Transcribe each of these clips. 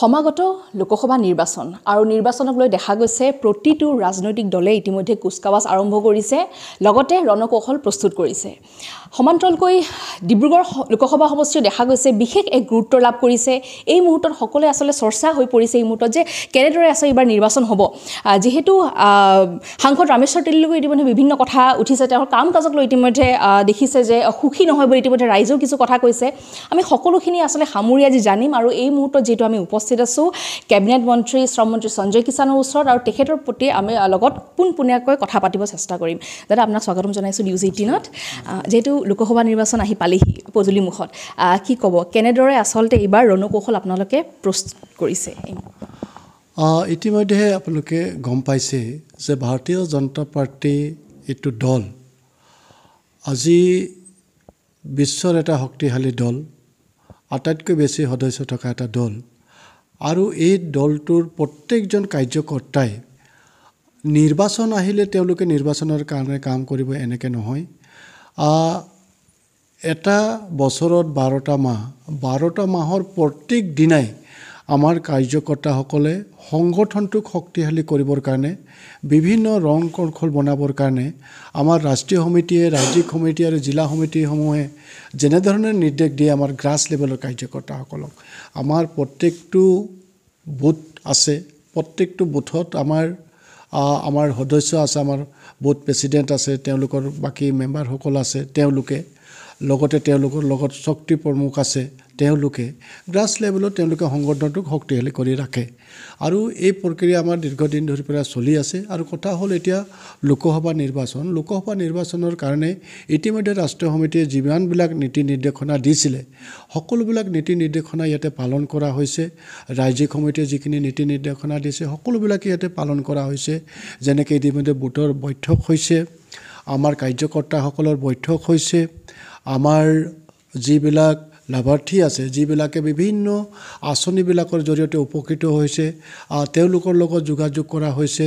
সমাগত লোকসভা নিৰ্বাচন আৰু নিৰ্বাচনক লৈ দেখা গৈছে প্ৰতিটো ৰাজনৈতিক দলে ইতিমধ্যে কুচকাৱাজ আৰম্ভ কৰিছে লগতে ৰণকৌশল প্ৰস্তুত কৰিছে সমান্তৰালকৈ ডিব্ৰুগড় লোকসভা সমষ্টিও দেখা গৈছে বিশেষ এক গুৰুত্ব লাভ কৰিছে এই মুহূৰ্তত সকলোৱে আচলতে চৰ্চা হৈ পৰিছে এই মুহূৰ্তত যে কেনেদৰে আছে এইবাৰ নিৰ্বাচন হ'ব যিহেতু সাংসদ ৰামেশ্বৰ তেলীলৈকো ইতিমধ্যে বিভিন্ন কথা উঠিছে তেওঁৰ কাম কাজক লৈ ইতিমধ্যে দেখিছে যে সুখী নহয় বুলি ইতিমধ্যে ৰাইজেও কিছু কথা কৈছে আমি সকলোখিনি আচলতে সামৰি আজি জানিম আৰু এই মুহূৰ্তত যিহেতু আমি উপস্থিত উপস্থিত আছোঁ কেবিনেট মন্ত্ৰী শ্ৰমমন্ত্ৰী সঞ্জয় কিষাণৰ ওচৰত আৰু তেখেতৰ প্ৰতি আমি লগত পোনপনীয়াকৈ কথা পাতিব চেষ্টা কৰিম দাদা আপোনাক স্বাগতম জনাইছোঁ নিউজ এইটিনত যিহেতু লোকসভা নিৰ্বাচন আহি পালেহি পজুলি মুখত কি ক'ব কেনেদৰে আচলতে এইবাৰ ৰণকৌশল আপোনালোকে প্ৰস্তুত কৰিছে ইতিমধ্যে আপোনালোকে গম পাইছে যে ভাৰতীয় জনতা পাৰ্টীৰ এইটো দল আজি বিশ্বৰ এটা শক্তিশালী দল আটাইতকৈ বেছি সদস্য থকা এটা দল আৰু এই দলটোৰ প্ৰত্যেকজন কাৰ্যকৰ্তাই নিৰ্বাচন আহিলে তেওঁলোকে নিৰ্বাচনৰ কাৰণে কাম কৰিব এনেকৈ নহয় এটা বছৰত বাৰটা মাহ বাৰটা মাহৰ প্ৰত্যেক দিনাই আমাৰ কাৰ্যকৰ্তাসকলে সংগঠনটোক শক্তিশালী কৰিবৰ কাৰণে বিভিন্ন ৰং কৌশল বনাবৰ কাৰণে আমাৰ ৰাষ্ট্ৰীয় সমিতিয়ে ৰাজ্যিক সমিতি আৰু জিলা সমিতিসমূহে যেনেধৰণে নিৰ্দেশ দিয়ে আমাৰ গ্ৰাছ লেভেলৰ কাৰ্যকৰ্তাসকলক আমাৰ প্ৰত্যেকটো বুথ আছে প্ৰত্যেকটো বুথত আমাৰ আমাৰ সদস্য আছে আমাৰ বুথ প্ৰেচিডেণ্ট আছে তেওঁলোকৰ বাকী মেম্বাৰসকল আছে তেওঁলোকে লগতে তেওঁলোকৰ লগত শক্তি প্ৰমুখ আছে তেওঁলোকে গ্ৰাছ লেভেলত তেওঁলোকে সংগঠনটোক শক্তিশালী কৰি ৰাখে আৰু এই প্ৰক্ৰিয়া আমাৰ দীৰ্ঘদিন ধৰি পৰা চলি আছে আৰু কথা হ'ল এতিয়া লোকসভা নিৰ্বাচন লোকসভা নিৰ্বাচনৰ কাৰণে ইতিমধ্যে ৰাষ্ট্ৰীয় সমিতিয়ে যিমানবিলাক নীতি নিৰ্দেশনা দিছিলে সকলোবিলাক নীতি নিৰ্দেশনা ইয়াতে পালন কৰা হৈছে ৰাজ্যিক সমিতিয়ে যিখিনি নীতি নিৰ্দেশনা দিছে সকলোবিলাক ইয়াতে পালন কৰা হৈছে যেনেকৈ ইতিমধ্যে বোটৰ বৈঠক হৈছে আমাৰ কাৰ্যকৰ্তাসকলৰ বৈঠক হৈছে আমাৰ যিবিলাক লাভাৰ্থী আছে যিবিলাকে বিভিন্ন আঁচনিবিলাকৰ জৰিয়তে উপকৃত হৈছে তেওঁলোকৰ লগত যোগাযোগ কৰা হৈছে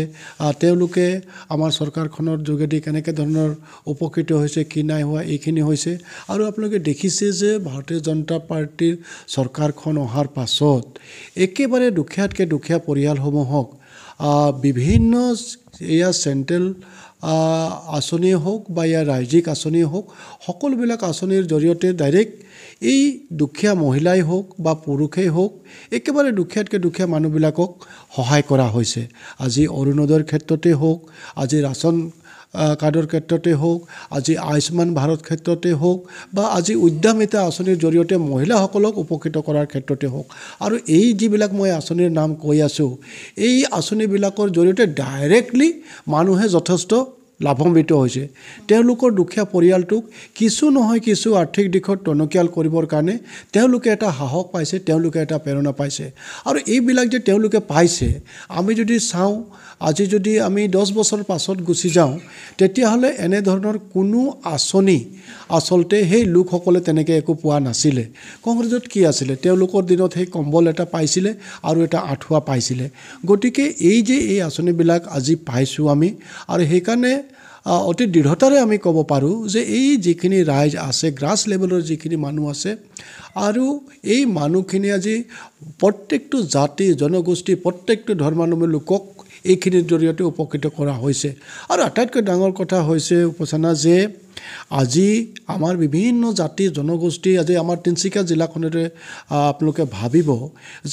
তেওঁলোকে আমাৰ চৰকাৰখনৰ যোগেদি কেনেকৈ ধৰণৰ উপকৃত হৈছে কি নাই হোৱা এইখিনি হৈছে আৰু আপোনালোকে দেখিছে যে ভাৰতীয় জনতা পাৰ্টীৰ চৰকাৰখন অহাৰ পাছত একেবাৰে দুখীয়াতকৈ দুখীয়া পৰিয়ালসমূহক বিভিন্ন এয়া চেণ্ট্ৰেল আঁচনিয়ে হওক বা ইয়াৰ ৰাজ্যিক আঁচনিয়ে হওক সকলোবিলাক আঁচনিৰ জৰিয়তে ডাইৰেক্ট এই দুখীয়া মহিলাই হওক বা পুৰুষেই হওক একেবাৰে দুখীয়াতকৈ দুখীয়া মানুহবিলাকক সহায় কৰা হৈছে আজি অৰুণোদয়ৰ ক্ষেত্ৰতে হওক আজি ৰাচন কাৰ্ডৰ ক্ষেত্ৰতে হওক আজি আয়ুষ্মান ভাৰত ক্ষেত্ৰতে হওক বা আজি উদ্যমিতা আঁচনিৰ জৰিয়তে মহিলাসকলক উপকৃত কৰাৰ ক্ষেত্ৰতে হওক আৰু এই যিবিলাক মই আঁচনিৰ নাম কৈ আছোঁ এই আঁচনিবিলাকৰ জৰিয়তে ডাইৰেক্টলি মানুহে যথেষ্ট লাভান্বিত হৈছে তেওঁলোকৰ দুখীয়া পৰিয়ালটোক কিছু নহয় কিছু আৰ্থিক দিশত টনকিয়াল কৰিবৰ কাৰণে তেওঁলোকে এটা সাহস পাইছে তেওঁলোকে এটা প্ৰেৰণা পাইছে আৰু এইবিলাক যে তেওঁলোকে পাইছে আমি যদি চাওঁ আজি যদি আমি দহ বছৰ পাছত গুচি যাওঁ তেতিয়াহ'লে এনেধৰণৰ কোনো আঁচনি আচলতে সেই লোকসকলে তেনেকৈ একো পোৱা নাছিলে কংগ্ৰেছত কি আছিলে তেওঁলোকৰ দিনত সেই কম্বল এটা পাইছিলে আৰু এটা আঁঠুৱা পাইছিলে গতিকে এই যে এই আঁচনিবিলাক আজি পাইছোঁ আমি আৰু সেইকাৰণে অতি দৃঢ়তাৰে আমি ক'ব পাৰোঁ যে এই যিখিনি ৰাইজ আছে গ্ৰাছ লেভেলৰ যিখিনি মানুহ আছে আৰু এই মানুহখিনি আজি প্ৰত্যেকটো জাতি জনগোষ্ঠী প্ৰত্যেকটো ধৰ্মাৱলম্বী লোকক এইখিনিৰ জৰিয়তে উপকৃত কৰা হৈছে আৰু আটাইতকৈ ডাঙৰ কথা হৈছে উপাসনা যে আজি আমাৰ বিভিন্ন জাতি জনগোষ্ঠী আজি আমাৰ তিনিচুকীয়া জিলাখনতে আপোনালোকে ভাবিব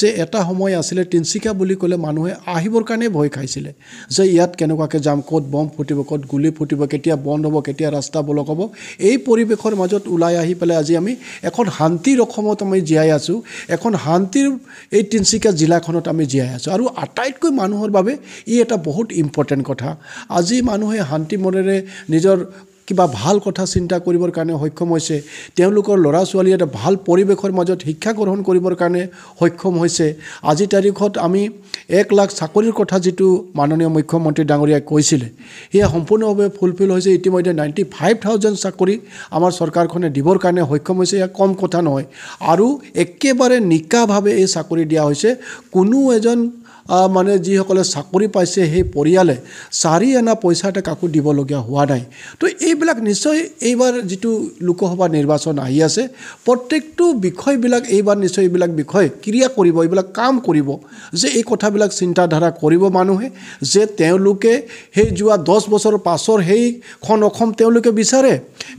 যে এটা সময় আছিলে তিনিচুকীয়া বুলি ক'লে মানুহে আহিবৰ কাৰণে ভয় খাইছিলে যে ইয়াত কেনেকুৱাকৈ যাম ক'ত বম ফুটিব ক'ত গুলি ফুটিব কেতিয়া বন্ধ হ'ব কেতিয়া ৰাস্তা ব্লক হ'ব এই পৰিৱেশৰ মাজত ওলাই আহি পেলাই আজি আমি এখন শান্তিৰ অসমত আমি জীয়াই আছোঁ এখন শান্তিৰ এই তিনিচুকীয়া জিলাখনত আমি জীয়াই আছোঁ আৰু আটাইতকৈ মানুহৰ বাবে ই এটা বহুত ইম্পৰ্টেণ্ট কথা আজি মানুহে শান্তি মনেৰে নিজৰ কিবা ভাল কথা চিন্তা কৰিবৰ কাৰণে সক্ষম হৈছে তেওঁলোকৰ ল'ৰা ছোৱালী এটা ভাল পৰিৱেশৰ মাজত শিক্ষা গ্ৰহণ কৰিবৰ কাৰণে সক্ষম হৈছে আজিৰ তাৰিখত আমি এক লাখ চাকৰিৰ কথা যিটো মাননীয় মুখ্যমন্ত্ৰী ডাঙৰীয়াই কৈছিলে সেয়া সম্পূৰ্ণভাৱে ফুলফিল হৈছে ইতিমধ্যে নাইণ্টি ফাইভ থাউজেণ্ড চাকৰি আমাৰ চৰকাৰখনে দিবৰ কাৰণে সক্ষম হৈছে এয়া কম কথা নহয় আৰু একেবাৰে নিকাভাৱে এই চাকৰি দিয়া হৈছে কোনো এজন মানে যিসকলে চাকৰি পাইছে সেই পৰিয়ালে চাৰি অনা পইচা এটা কাকো দিবলগীয়া হোৱা নাই তো এইবিলাক নিশ্চয় এইবাৰ যিটো লোকসভা নিৰ্বাচন আহি আছে প্ৰত্যেকটো বিষয়বিলাক এইবাৰ নিশ্চয় এইবিলাক বিষয় ক্ৰিয়া কৰিব এইবিলাক কাম কৰিব যে এই কথাবিলাক চিন্তাধাৰা কৰিব মানুহে যে তেওঁলোকে সেই যোৱা দহ বছৰ পাছৰ সেইখন অসম তেওঁলোকে বিচাৰে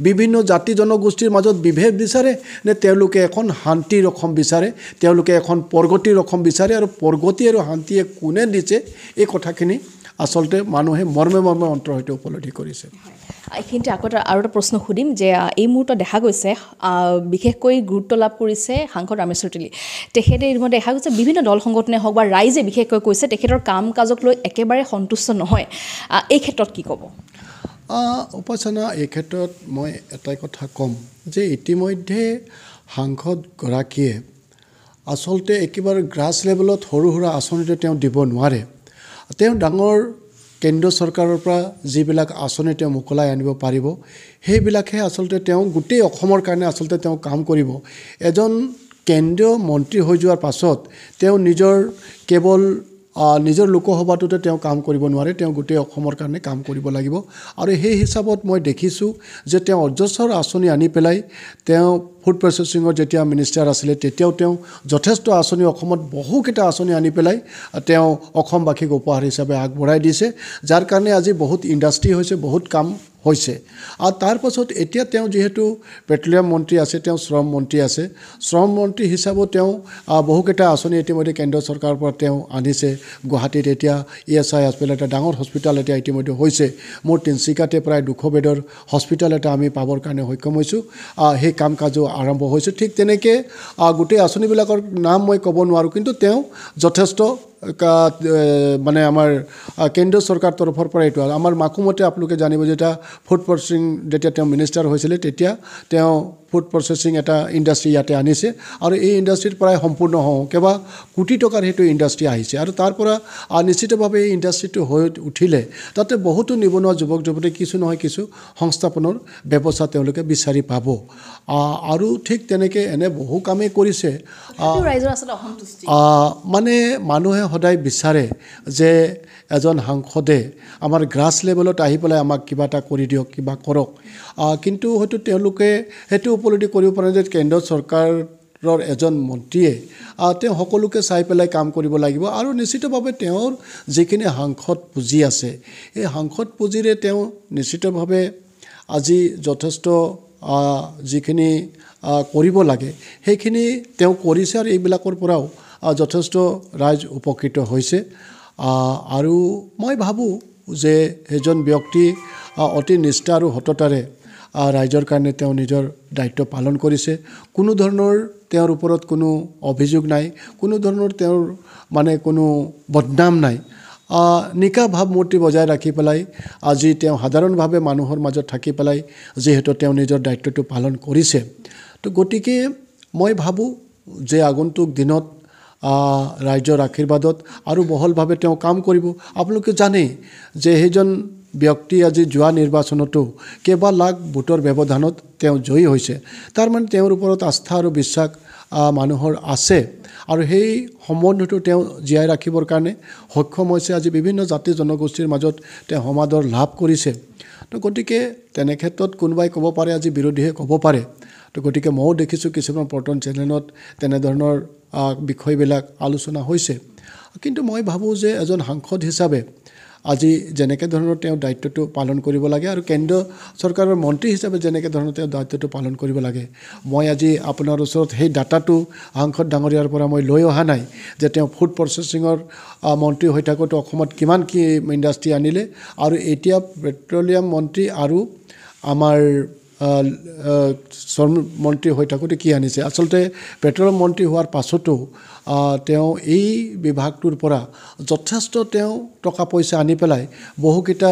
বিভিন্ন জাতি জনগোষ্ঠীৰ মাজত বিভেদ বিচাৰে নে তেওঁলোকে এখন শান্তিৰ অসম বিচাৰে তেওঁলোকে এখন প্ৰগতিৰ অসম বিচাৰে আৰু প্ৰগতি আৰু শান্তি এতিয়া কোনে দিছে এই কথাখিনি আচলতে মানুহে মৰ্মে মৰ্মে অন্তৰ সৈতে উপলব্ধি কৰিছে এইখিনিতে আকৌ এটা আৰু এটা প্ৰশ্ন সুধিম যে এই মুহূৰ্তত দেখা গৈছে বিশেষকৈ গুৰুত্ব লাভ কৰিছে সাংসদ ৰামেশ্বৰ তেলী তেখেতে এইমধ্যে দেখা গৈছে বিভিন্ন দল সংগঠনে হওক বা ৰাইজে বিশেষকৈ কৈছে তেখেতৰ কাম কাজক লৈ একেবাৰে সন্তুষ্ট নহয় এই ক্ষেত্ৰত কি ক'ব উপাসনা এই ক্ষেত্ৰত মই এটাই কথা ক'ম যে ইতিমধ্যে সাংসদগৰাকীয়ে আচলতে একেবাৰে গ্ৰাছ লেভেলত সৰু সুৰা আঁচনিটো তেওঁ দিব নোৱাৰে তেওঁ ডাঙৰ কেন্দ্ৰীয় চৰকাৰৰ পৰা যিবিলাক আঁচনি তেওঁ মোকলাই আনিব পাৰিব সেইবিলাকহে আচলতে তেওঁ গোটেই অসমৰ কাৰণে আচলতে তেওঁ কাম কৰিব এজন কেন্দ্ৰীয় মন্ত্ৰী হৈ যোৱাৰ পাছত তেওঁ নিজৰ কেৱল নিজৰ লোকসভাটোতে তেওঁ কাম কৰিব নোৱাৰে তেওঁ গোটেই অসমৰ কাৰণে কাম কৰিব লাগিব আৰু সেই হিচাপত মই দেখিছোঁ যে তেওঁ অজস্ৰ আঁচনি আনি পেলাই তেওঁ ফুড প্ৰচেছিঙৰ যেতিয়া মিনিষ্টাৰ আছিলে তেতিয়াও তেওঁ যথেষ্ট আঁচনি অসমত বহুকেইটা আঁচনি আনি পেলাই তেওঁ অসমবাসীক উপহাৰ হিচাপে আগবঢ়াই দিছে যাৰ কাৰণে আজি বহুত ইণ্ডাষ্ট্ৰি হৈছে বহুত কাম হৈছে আৰু তাৰপাছত এতিয়া তেওঁ যিহেতু পেট্ৰলিয়াম মন্ত্ৰী আছে তেওঁ শ্ৰম মন্ত্ৰী আছে শ্ৰম মন্ত্ৰী হিচাপেও তেওঁ বহুকেইটা আঁচনি ইতিমধ্যে কেন্দ্ৰীয় চৰকাৰৰ পৰা তেওঁ আনিছে গুৱাহাটীত এতিয়া ই এছ আই হস্পিটেল এটা ডাঙৰ হস্পিটেল এতিয়া ইতিমধ্যে হৈছে মোৰ তিনিচিকাতে প্ৰায় দুশ বেডৰ হস্পিটেল এটা আমি পাবৰ কাৰণে সক্ষম হৈছোঁ সেই কাম কাজো আৰম্ভ হৈছোঁ ঠিক তেনেকৈ গোটেই আঁচনিবিলাকৰ নাম মই ক'ব নোৱাৰোঁ কিন্তু তেওঁ যথেষ্ট মানে আমাৰ কেন্দ্ৰীয় চৰকাৰ তৰফৰ পৰা এইটো আমাৰ মাকোমতে আপোনালোকে জানিব যেতিয়া ফুড প্ৰচেছিং যেতিয়া তেওঁ মিনিষ্টাৰ হৈছিলে তেতিয়া তেওঁ ফুড প্ৰচেছিং এটা ইণ্ডাষ্ট্ৰী ইয়াতে আনিছে আৰু এই ইণ্ডাষ্ট্ৰীত পৰাই সম্পূৰ্ণ হওঁ কেইবা কোটি টকাৰ সেইটো ইণ্ডাষ্ট্ৰী আহিছে আৰু তাৰ পৰা নিশ্চিতভাৱে এই ইণ্ডাষ্ট্ৰিটো হৈ উঠিলে তাতে বহুতো নিবনুৱা যুৱক যুৱতী কিছু নহয় কিছু সংস্থাপনৰ ব্যৱস্থা তেওঁলোকে বিচাৰি পাব আৰু ঠিক তেনেকৈ এনে বহু কামেই কৰিছে মানে মানুহে সদায় বিচাৰে যে এজন সাংসদে আমাৰ গ্ৰাছ লেভেলত আহি পেলাই আমাক কিবা এটা কৰি দিয়ক কিবা কৰক কিন্তু হয়তো তেওঁলোকে সেইটো উপলব্ধি কৰিব পাৰে যে কেন্দ্ৰ চৰকাৰৰ এজন মন্ত্ৰীয়ে তেওঁ সকলোকে চাই পেলাই কাম কৰিব লাগিব আৰু নিশ্চিতভাৱে তেওঁৰ যিখিনি সাংসদ পুঁজি আছে সেই সাংসদ পুঁজিৰে তেওঁ নিশ্চিতভাৱে আজি যথেষ্ট যিখিনি কৰিব লাগে সেইখিনি তেওঁ কৰিছে আৰু এইবিলাকৰ পৰাও যথেষ্ট ৰাইজ উপকৃত হৈছে আৰু মই ভাবোঁ যে সেইজন ব্যক্তি অতি নিষ্ঠা আৰু সততাৰে ৰাইজৰ কাৰণে তেওঁ নিজৰ দায়িত্ব পালন কৰিছে কোনো ধৰণৰ তেওঁৰ ওপৰত কোনো অভিযোগ নাই কোনো ধৰণৰ তেওঁৰ মানে কোনো বদনাম নাই নিকা ভাৱমূৰ্তি বজাই ৰাখি পেলাই আজি তেওঁ সাধাৰণভাৱে মানুহৰ মাজত থাকি পেলাই যিহেতু তেওঁ নিজৰ দায়িত্বটো পালন কৰিছে তো গতিকে মই ভাবোঁ যে আগন্তুক দিনত ৰাইজৰ আশীৰ্বাদত আৰু বহলভাৱে তেওঁ কাম কৰিব আপোনালোকে জানেই যে সেইজন ব্যক্তি আজি যোৱা নিৰ্বাচনতো কেইবা লাখ ভোটৰ ব্যৱধানত তেওঁ জয়ী হৈছে তাৰমানে তেওঁৰ ওপৰত আস্থা আৰু বিশ্বাস মানুহৰ আছে আৰু সেই সম্বন্ধটো তেওঁ জীয়াই ৰাখিবৰ কাৰণে সক্ষম হৈছে আজি বিভিন্ন জাতি জনগোষ্ঠীৰ মাজত তেওঁ সমাদৰ লাভ কৰিছে তো গতিকে তেনেক্ষেত্ৰত কোনোবাই ক'ব পাৰে আজি বিৰোধীয়ে ক'ব পাৰে তো গতিকে ময়ো দেখিছোঁ কিছুমান পৰ্যটন চেনেলত তেনেধৰণৰ বিষয়বিলাক আলোচনা হৈছে কিন্তু মই ভাবোঁ যে এজন সাংসদ হিচাপে আজি যেনেকৈ ধৰণৰ তেওঁ দায়িত্বটো পালন কৰিব লাগে আৰু কেন্দ্ৰীয় চৰকাৰৰ মন্ত্ৰী হিচাপে যেনেকৈ ধৰণৰ তেওঁ দায়িত্বটো পালন কৰিব লাগে মই আজি আপোনাৰ ওচৰত সেই ডাটাটো সাংসদ ডাঙৰীয়াৰ পৰা মই লৈ অহা নাই যে তেওঁ ফুড প্ৰচেছিঙৰ মন্ত্ৰী হৈ থাকোঁতে অসমত কিমান কি ইণ্ডাষ্ট্ৰী আনিলে আৰু এতিয়া পেট্ৰলিয়াম মন্ত্ৰী আৰু আমাৰ শ্ৰম মন্ত্ৰী হৈ থাকোঁতে কি আনিছে আচলতে পেট্ৰল মন্ত্ৰী হোৱাৰ পাছতো তেওঁ এই বিভাগটোৰ পৰা যথেষ্ট তেওঁ টকা পইচা আনি পেলাই বহুকেইটা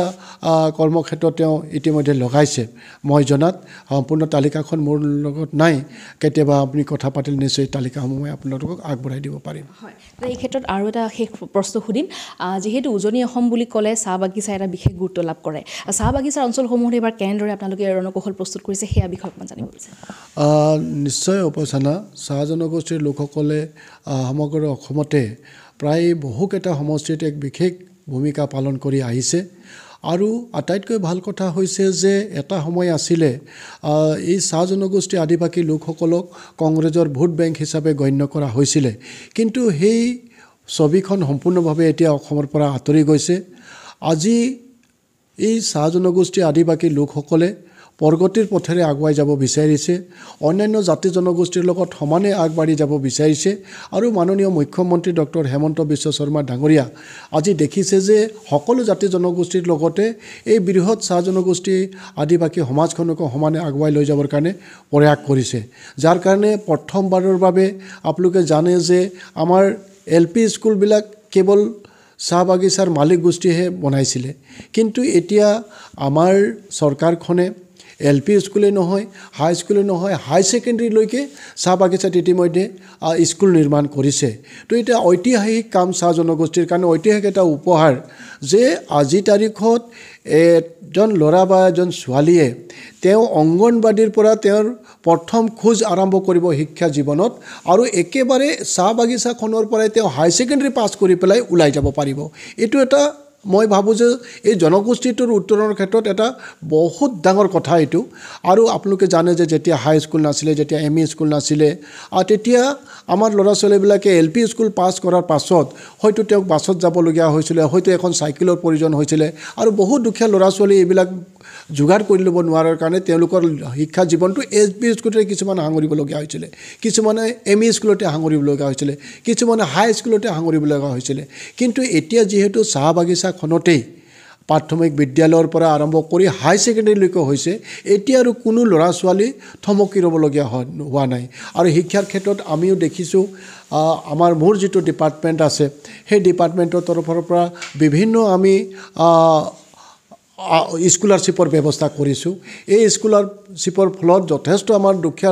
কৰ্মক্ষেত্ৰ তেওঁ ইতিমধ্যে লগাইছে মই জনাত সম্পূৰ্ণ তালিকাখন মোৰ লগত নাই কেতিয়াবা আপুনি কথা পাতিলে নিশ্চয় তালিকাসমূহ মই আপোনালোকক আগবঢ়াই দিব পাৰিম হয় এই ক্ষেত্ৰত আৰু এটা শেষ প্ৰশ্ন সুধিম যিহেতু উজনি অসম বুলি ক'লে চাহ বাগিচাই এটা বিশেষ গুৰুত্ব লাভ কৰে চাহ বাগিচাৰ অঞ্চলসমূহত এইবাৰ কেনেদৰে আপোনালোকে ৰণকৌশল প্ৰস্তুত প্ৰস্তুত কৰিছে সেয়া বিষয়ে অকণমান জানিব নিশ্চয় উপাসনা চাহ জনগোষ্ঠীৰ লোকসকলে সমগ্ৰ অসমতে প্ৰায় বহুকেইটা সমষ্টিত এক বিশেষ ভূমিকা পালন কৰি আহিছে আৰু আটাইতকৈ ভাল কথা হৈছে যে এটা সময় আছিলে এই চাহ জনগোষ্ঠীৰ আদিবাসী লোকসকলক কংগ্ৰেছৰ ভোট বেংক হিচাপে গণ্য কৰা হৈছিলে কিন্তু সেই ছবিখন সম্পূৰ্ণভাৱে এতিয়া অসমৰ পৰা আঁতৰি গৈছে আজি এই চাহ জনগোষ্ঠীৰ আদিবাসী লোকসকলে প্ৰগতিৰ পথেৰে আগুৱাই যাব বিচাৰিছে অন্যান্য জাতি জনগোষ্ঠীৰ লগত সমানে আগবাঢ়ি যাব বিচাৰিছে আৰু মাননীয় মুখ্যমন্ত্ৰী ডক্টৰ হেমন্ত বিশ্ব শৰ্মা ডাঙৰীয়া আজি দেখিছে যে সকলো জাতি জনগোষ্ঠীৰ লগতে এই বৃহৎ চাহ জনগোষ্ঠী আদিবাসী সমাজখনকো সমানে আগুৱাই লৈ যাবৰ কাৰণে প্ৰয়াস কৰিছে যাৰ কাৰণে প্ৰথমবাৰৰ বাবে আপোনালোকে জানে যে আমাৰ এল পি স্কুলবিলাক কেৱল চাহ বাগিচাৰ মালিক গোষ্ঠীয়েহে বনাইছিলে কিন্তু এতিয়া আমাৰ চৰকাৰখনে এল পি স্কুলেই নহয় হাই স্কুলেই নহয় হাই ছেকেণ্ডেৰীলৈকে চাহ বাগিচাত ইতিমধ্যে স্কুল নিৰ্মাণ কৰিছে তো এতিয়া ঐতিহাসিক কাম চাহ জনগোষ্ঠীৰ কাৰণে ঐতিহাসিক এটা উপহাৰ যে আজি তাৰিখত এজন ল'ৰা বা এজন ছোৱালীয়ে তেওঁ অংগনবাদীৰ পৰা তেওঁৰ প্ৰথম খোজ আৰম্ভ কৰিব শিক্ষা জীৱনত আৰু একেবাৰে চাহ বাগিচাখনৰ পৰাই তেওঁ হাই ছেকেণ্ডেৰী পাছ কৰি পেলাই ওলাই যাব পাৰিব এইটো এটা মই ভাবোঁ যে এই জনগোষ্ঠীটোৰ উত্তৰণৰ ক্ষেত্ৰত এটা বহুত ডাঙৰ কথা এইটো আৰু আপোনালোকে জানে যে যেতিয়া হাই স্কুল নাছিলে যেতিয়া এম ই স্কুল নাছিলে আৰু তেতিয়া আমাৰ ল'ৰা ছোৱালীবিলাকে এল পি স্কুল পাছ কৰাৰ পাছত হয়তো তেওঁক বাছত যাবলগীয়া হৈছিলে হয়তো এখন চাইকেলৰ প্ৰয়োজন হৈছিলে আৰু বহুত দুখীয়া ল'ৰা ছোৱালী এইবিলাক যোগাৰ কৰি ল'ব নোৱাৰাৰ কাৰণে তেওঁলোকৰ শিক্ষা জীৱনটো এছ বি স্কুলতে কিছুমানে সাঙুৰিবলগীয়া হৈছিলে কিছুমানে এম ই স্কুলতে সাঙুৰিবলগীয়া হৈছিলে কিছুমানে হাই স্কুলতে সাঙুৰিবলগীয়া হৈছিলে কিন্তু এতিয়া যিহেতু চাহ বাগিচাখনতেই প্ৰাথমিক বিদ্যালয়ৰ পৰা আৰম্ভ কৰি হাই ছেকেণ্ডেৰীলৈকে হৈছে এতিয়া আৰু কোনো ল'ৰা ছোৱালী থমকি ৰ'বলগীয়া হয় হোৱা নাই আৰু শিক্ষাৰ ক্ষেত্ৰত আমিও দেখিছোঁ আমাৰ মোৰ যিটো ডিপাৰ্টমেণ্ট আছে সেই ডিপাৰ্টমেণ্টৰ তৰফৰ পৰা বিভিন্ন আমি স্কলাৰশ্বিপৰ ব্যৱস্থা কৰিছোঁ এই স্কলাৰশ্বিপৰ ফলত যথেষ্ট আমাৰ দুখীয়া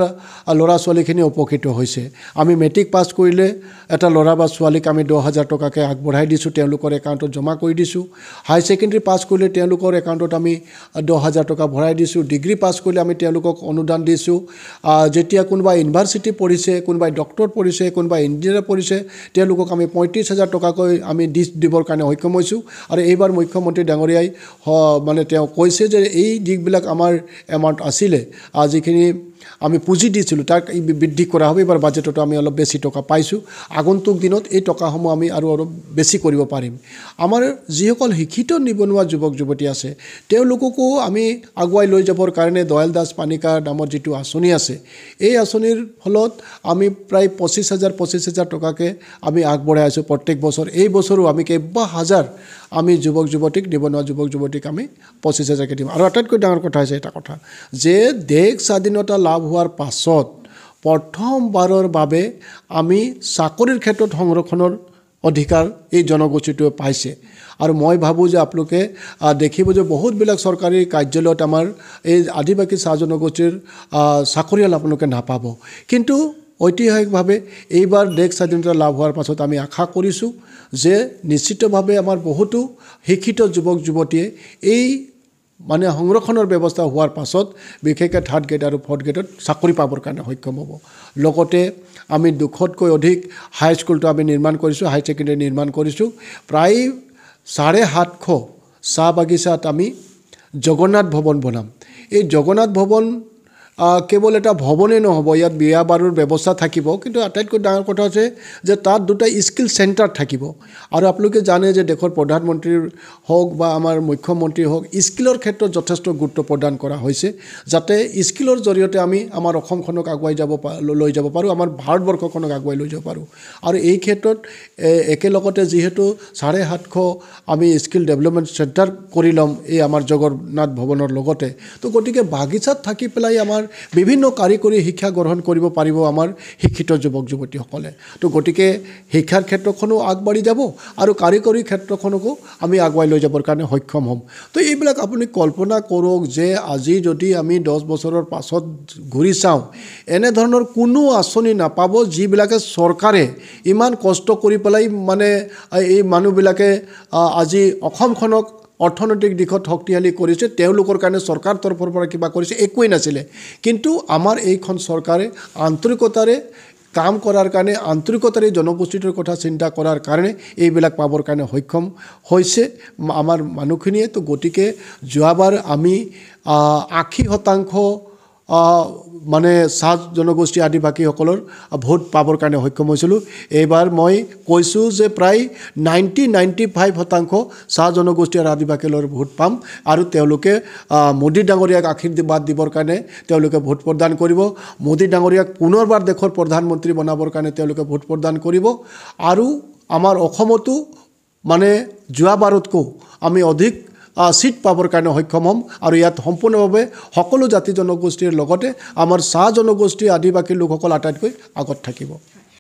ল'ৰা ছোৱালীখিনি উপকৃত হৈছে আমি মেট্ৰিক পাছ কৰিলে এটা ল'ৰা বা ছোৱালীক আমি দহ হাজাৰ টকাকৈ আগবঢ়াই দিছোঁ তেওঁলোকৰ একাউণ্টত জমা কৰি দিছোঁ হাই ছেকেণ্ডেৰী পাছ কৰিলে তেওঁলোকৰ একাউণ্টত আমি দহ হাজাৰ টকা ভৰাই দিছোঁ ডিগ্ৰী পাছ কৰিলে আমি তেওঁলোকক অনুদান দিছোঁ যেতিয়া কোনোবা ইউনিভাৰ্চিটি পঢ়িছে কোনোবাই ডক্টৰ পঢ়িছে কোনোবাই ইঞ্জিনিয়াৰ পঢ়িছে তেওঁলোকক আমি পঁয়ত্ৰিছ হাজাৰ টকাকৈ আমি দিছ দিবৰ কাৰণে সক্ষম হৈছোঁ আৰু এইবাৰ মুখ্যমন্ত্ৰী ডাঙৰীয়াই মানে তেওঁ কৈছে যে এই দিশবিলাক আমাৰ এমাউণ্ট আছিলে আৰু যিখিনি আমি পুঁজি দিছিলোঁ তাক বৃদ্ধি কৰা হ'ব এইবাৰ বাজেটতো আমি অলপ বেছি টকা পাইছোঁ আগন্তুক দিনত এই টকাসমূহ আমি আৰু অলপ বেছি কৰিব পাৰিম আমাৰ যিসকল শিক্ষিত নিবনুৱা যুৱক যুৱতী আছে তেওঁলোককো আমি আগুৱাই লৈ যাবৰ কাৰণে দয়াল দাস পানীকাৰ নামৰ যিটো আঁচনি আছে এই আঁচনিৰ ফলত আমি প্ৰায় পঁচিছ হাজাৰ পঁচিছ হাজাৰ টকাকৈ আমি আগবঢ়াই আছোঁ প্ৰত্যেক বছৰ এই বছৰো আমি কেইবা হাজাৰ আমি যুৱক যুৱতীক নিবনুৱা যুৱক যুৱতীক আমি পঁচিছ হাজাৰকৈ দিম আৰু আটাইতকৈ ডাঙৰ কথা হৈছে এটা কথা যে দেশ স্বাধীনতা লাভ হোৱাৰ পাছত প্ৰথমবাৰৰ বাবে আমি চাকৰিৰ ক্ষেত্ৰত সংৰক্ষণৰ অধিকাৰ এই জনগোষ্ঠীটোৱে পাইছে আৰু মই ভাবোঁ যে আপোনালোকে দেখিব যে বহুতবিলাক চৰকাৰী কাৰ্যালয়ত আমাৰ এই আদিবাসী চাহ জনগোষ্ঠীৰ চাকৰিয়াল আপোনালোকে নাপাব কিন্তু ঐতিহাসিকভাৱে এইবাৰ দেশ স্বাধীনতা লাভ হোৱাৰ পাছত আমি আশা কৰিছোঁ যে নিশ্চিতভাৱে আমাৰ বহুতো শিক্ষিত যুৱক যুৱতীয়ে এই মানে সংৰক্ষণৰ ব্যৱস্থা হোৱাৰ পাছত বিশেষকৈ থাৰ্ড গ্ৰেড আৰু ফৰ্থ গ্ৰেডত চাকৰি পাবৰ কাৰণে সক্ষম হ'ব লগতে আমি দুশতকৈ অধিক হাইস্কুলটো আমি নিৰ্মাণ কৰিছোঁ হাই ছেকেণ্ডেৰী নিৰ্মাণ কৰিছোঁ প্ৰায় চাৰে সাতশ চাহ বাগিচাত আমি জগন্নাথ ভৱন বনাম এই জগন্নাথ ভৱন কেৱল এটা ভৱনেই নহ'ব ইয়াত বিয়া বাৰুৰ ব্যৱস্থা থাকিব কিন্তু আটাইতকৈ ডাঙৰ কথা হৈছে যে তাত দুটা স্কিল চেণ্টাৰ থাকিব আৰু আপোনালোকে জানে যে দেশৰ প্ৰধানমন্ত্ৰীৰ হওক বা আমাৰ মুখ্যমন্ত্ৰী হওক স্কিলৰ ক্ষেত্ৰত যথেষ্ট গুৰুত্ব প্ৰদান কৰা হৈছে যাতে স্কিলৰ জৰিয়তে আমি আমাৰ অসমখনক আগুৱাই যাব লৈ যাব পাৰোঁ আমাৰ ভাৰতবৰ্ষখনক আগুৱাই লৈ যাব পাৰোঁ আৰু এই ক্ষেত্ৰত একেলগতে যিহেতু চাৰে সাতশ আমি স্কিল ডেভেলপমেণ্ট চেণ্টাৰ কৰি ল'ম এই আমাৰ জগন্নাথ ভৱনৰ লগতে তো গতিকে বাগিচাত থাকি পেলাই আমাৰ শিক্ষাৰ বিভিন্ন কাৰিকৰী শিক্ষা গ্ৰহণ কৰিব পাৰিব আমাৰ শিক্ষিত যুৱক যুৱতীসকলে তো গতিকে শিক্ষাৰ ক্ষেত্ৰখনো আগবাঢ়ি যাব আৰু কাৰিকৰী ক্ষেত্ৰখনকো আমি আগুৱাই লৈ যাবৰ কাৰণে সক্ষম হ'ম তো এইবিলাক আপুনি কল্পনা কৰক যে আজি যদি আমি দহ বছৰৰ পাছত ঘূৰি চাওঁ এনেধৰণৰ কোনো আঁচনি নাপাব যিবিলাকে চৰকাৰে ইমান কষ্ট কৰি পেলাই মানে এই মানুহবিলাকে আজি অসমখনক অৰ্থনৈতিক দিশত শক্তিশালী কৰিছে তেওঁলোকৰ কাৰণে চৰকাৰ তৰফৰ পৰা কিবা কৰিছে একোৱেই নাছিলে কিন্তু আমাৰ এইখন চৰকাৰে আন্তৰিকতাৰে কাম কৰাৰ কাৰণে আন্তৰিকতাৰে জনগোষ্ঠীটোৰ কথা চিন্তা কৰাৰ কাৰণে এইবিলাক পাবৰ কাৰণে সক্ষম হৈছে আমাৰ মানুহখিনিয়ে তো গতিকে যোৱাবাৰ আমি আশী শতাংশ মানে চাহ জনগোষ্ঠী আদিবাসীসকলৰ ভোট পাবৰ কাৰণে সক্ষম হৈছিলোঁ এইবাৰ মই কৈছোঁ যে প্ৰায় নাইণ্টি নাইণ্টি ফাইভ শতাংশ চাহ জনগোষ্ঠী আৰু আদিবাসীলৈ ভোট পাম আৰু তেওঁলোকে মোদী ডাঙৰীয়াক আশীৰ্বাদ দিবৰ কাৰণে তেওঁলোকে ভোট প্ৰদান কৰিব মোদী ডাঙৰীয়াক পুনৰবাৰ দেশৰ প্ৰধানমন্ত্ৰী বনাবৰ কাৰণে তেওঁলোকে ভোট প্ৰদান কৰিব আৰু আমাৰ অসমতো মানে যোৱাবাৰতকৈও আমি অধিক ছিট পাবৰ কাৰণে সক্ষম হ'ম আৰু ইয়াত সম্পূৰ্ণভাৱে সকলো জাতি জনগোষ্ঠীৰ লগতে আমাৰ চাহ জনগোষ্ঠী আদিবাসী লোকসকল আটাইতকৈ আগত থাকিব